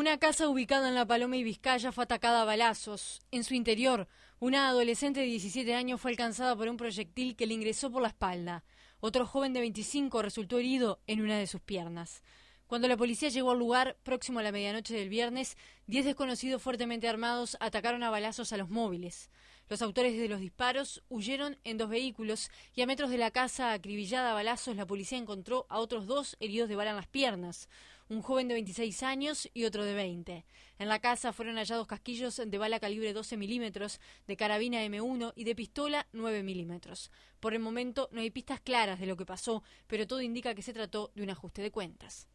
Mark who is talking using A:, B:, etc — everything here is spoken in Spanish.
A: Una casa ubicada en La Paloma y Vizcaya fue atacada a balazos. En su interior, una adolescente de 17 años fue alcanzada por un proyectil que le ingresó por la espalda. Otro joven de 25 resultó herido en una de sus piernas. Cuando la policía llegó al lugar, próximo a la medianoche del viernes, 10 desconocidos fuertemente armados atacaron a balazos a los móviles. Los autores de los disparos huyeron en dos vehículos y a metros de la casa acribillada a balazos la policía encontró a otros dos heridos de bala en las piernas, un joven de 26 años y otro de 20. En la casa fueron hallados casquillos de bala calibre 12 milímetros, de carabina M1 y de pistola 9 milímetros. Por el momento no hay pistas claras de lo que pasó, pero todo indica que se trató de un ajuste de cuentas.